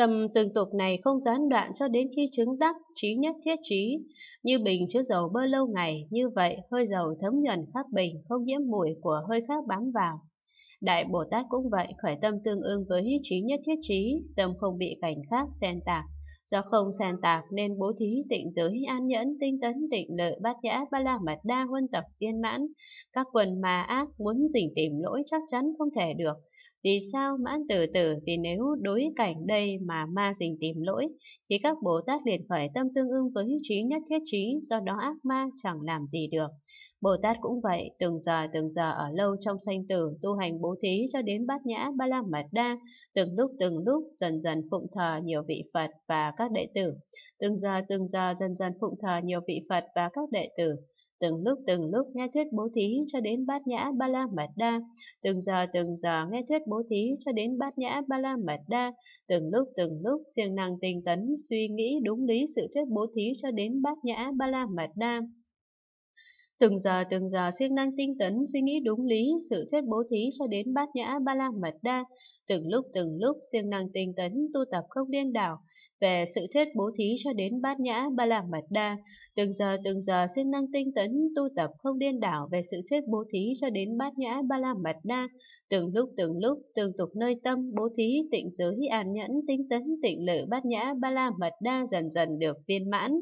Tâm tương tục này không gián đoạn cho đến khi chứng đắc trí nhất thiết trí, như bình chứa dầu bơ lâu ngày, như vậy hơi dầu thấm nhuần khắp bình không nhiễm mùi của hơi khác bám vào. Đại Bồ Tát cũng vậy, khởi tâm tương ưng với trí nhất thiết trí, tâm không bị cảnh khác xen tạp. Do không xen tạp nên bố thí tịnh giới an nhẫn, tinh tấn, tịnh lợi, bát nhã, ba la mật đa, huân tập viên mãn. Các quần mà ác muốn dình tìm lỗi chắc chắn không thể được. Vì sao mãn từ từ? Vì nếu đối cảnh đây mà ma dình tìm lỗi, thì các Bồ Tát liền khởi tâm tương ưng với trí nhất thiết trí, do đó ác ma chẳng làm gì được. Bồ Tát cũng vậy, từng giờ từng giờ ở lâu trong sanh tử, tu hành bố thí cho đến bát nhã ba la mật đa, từng lúc từng lúc dần dần phụng thờ nhiều vị Phật và các đệ tử, từng giờ từng giờ dần dần phụng thờ nhiều vị Phật và các đệ tử, từng lúc từng lúc nghe thuyết bố thí cho đến bát nhã ba la mật đa, từng giờ từng giờ nghe thuyết bố thí cho đến bát nhã ba la mật đa, từng lúc từng lúc siêng năng tinh tấn suy nghĩ đúng lý sự thuyết bố thí cho đến bát nhã ba la mật đa. Từng giờ từng giờ siêng năng tinh tấn, suy nghĩ đúng lý, sự thuyết bố thí cho đến bát nhã ba la mật đa. Từng lúc từng lúc siêng năng tinh tấn, tu tập không điên đảo. Về sự thuyết bố thí cho đến bát nhã ba la mật đa. Từng giờ từng giờ siêng năng tinh tấn, tu tập không điên đảo. Về sự thuyết bố thí cho đến bát nhã ba la mật đa. Từng lúc từng lúc, từng tục nơi tâm, bố thí, tịnh giới, an nhẫn, tinh tấn, tịnh lự bát nhã ba la mật đa dần dần được viên mãn.